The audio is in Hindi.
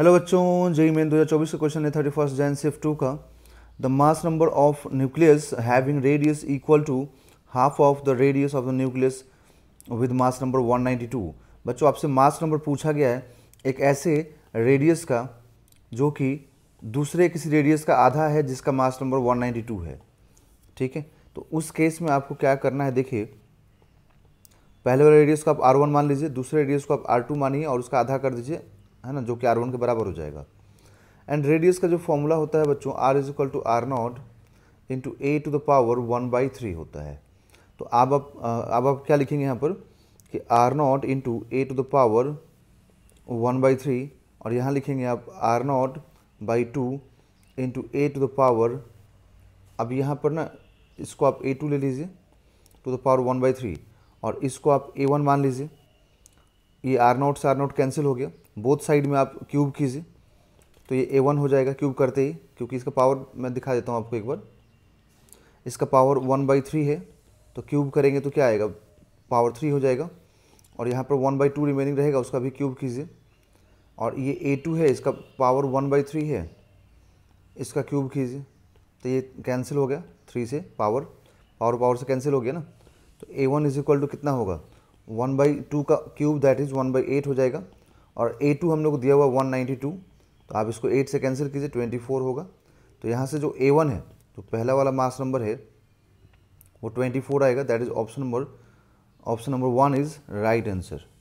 हेलो बच्चों जेई मेन चौबीस का क्वेश्चन है थर्टी फर्स्ट जैन सिफ टू का the mass number of nucleus having radius equal to half of the radius of the nucleus with mass number 192 बच्चों आपसे मास नंबर पूछा गया है एक ऐसे रेडियस का जो कि दूसरे किसी रेडियस का आधा है जिसका मास नंबर 192 है ठीक है तो उस केस में आपको क्या करना है देखिए पहले वाले रेडियस को आप आर वन मान लीजिए दूसरे रेडियस को आप आर टू मानिए और उसका आधा कर दीजिए है ना जो कि आर वन के बराबर हो जाएगा एंड रेडियस का जो फॉर्मूला होता है बच्चों R is equal to R nought into A to the power one by three होता है तो अब आप अब आप क्या लिखेंगे यहाँ पर कि R nought into A to the power one by three और यहाँ लिखेंगे आप R nought by two into A to the power अब यहाँ पर ना इसको आप ए टू ले लीजिए to the power one by three और इसको आप ए वन मान लीजिए ये आर नॉट से आर नॉट कैंसिल हो गया बोथ साइड में आप क्यूब कीजिए तो ये ए वन हो जाएगा क्यूब करते ही क्योंकि इसका पावर मैं दिखा देता हूँ आपको एक बार इसका पावर वन बाई थ्री है तो क्यूब करेंगे तो क्या आएगा पावर थ्री हो जाएगा और यहाँ पर वन बाई टू रिमेनिंग रहेगा उसका भी क्यूब कीजिए और ये ए टू है इसका पावर वन बाई थ्री है इसका क्यूब कीजिए तो ये कैंसिल हो गया थ्री से पावर पावर पावर से कैंसिल हो गया ना तो A one is equal to कितना होगा वन बाई टू का cube that is one by eight हो जाएगा और ए टू हम लोग को दिया हुआ वन नाइन्टी टू तो आप इसको एट से कैंसिल कीजिए ट्वेंटी फोर होगा तो यहाँ से जो ए वन है जो पहला वाला मास नंबर है वो ट्वेंटी फोर आएगा that is option number option number one is right answer